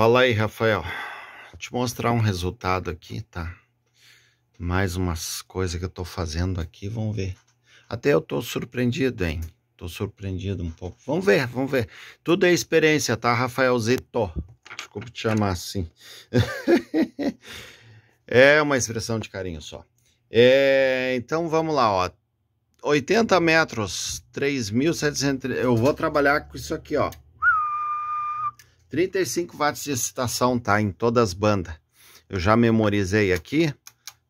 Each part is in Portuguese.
Fala aí, Rafael. Vou te mostrar um resultado aqui, tá? Mais umas coisas que eu tô fazendo aqui, vamos ver. Até eu tô surpreendido, hein? Tô surpreendido um pouco. Vamos ver, vamos ver. Tudo é experiência, tá, Rafael Zito? Desculpa te chamar assim. é uma expressão de carinho só. É, então vamos lá, ó. 80 metros, 3.700. Eu vou trabalhar com isso aqui, ó. 35 watts de excitação, tá? Em todas as bandas. Eu já memorizei aqui,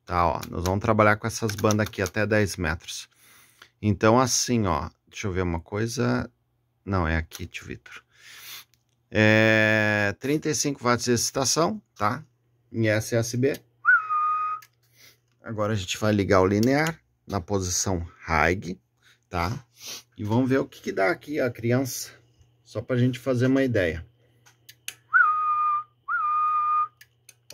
tá? Ó, nós vamos trabalhar com essas bandas aqui até 10 metros. Então, assim, ó, deixa eu ver uma coisa. Não, é aqui, tio Vitor. É 35 watts de excitação, tá? Em SSB. Agora a gente vai ligar o linear na posição high, tá? E vamos ver o que, que dá aqui a criança, só para a gente fazer uma ideia.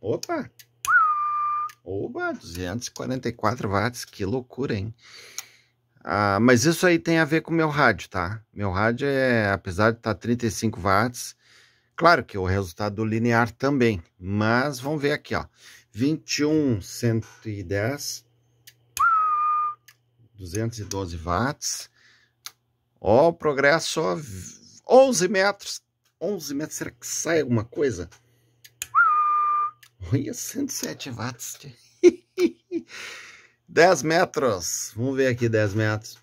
Opa! Oba, 244 watts, que loucura, hein? Ah, mas isso aí tem a ver com o meu rádio, tá? Meu rádio é, apesar de estar tá 35 watts, claro que o resultado linear também, mas vamos ver aqui, ó. 21, 110, 212 watts. Ó, o progresso, ó, 11 metros. 11 metros, será que sai alguma coisa? Olha, 107 watts. 10 metros. Vamos ver aqui 10 metros.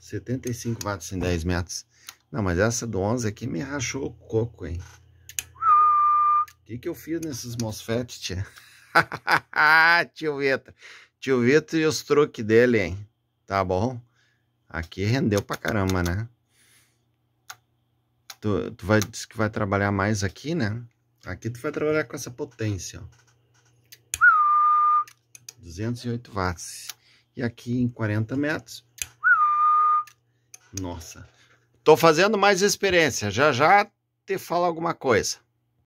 75 watts em 10 metros. Não, mas essa do 11 aqui me rachou o coco, hein? O que, que eu fiz nesses MOSFET, tia? tio Vitor. Tio Vitor e os truques dele, hein? Tá bom? Aqui rendeu pra caramba, né? Tu, tu vai, diz que vai trabalhar mais aqui, né? Aqui tu vai trabalhar com essa potência, ó. 208 watts. E aqui em 40 metros. Nossa. Tô fazendo mais experiência. Já já te falo alguma coisa.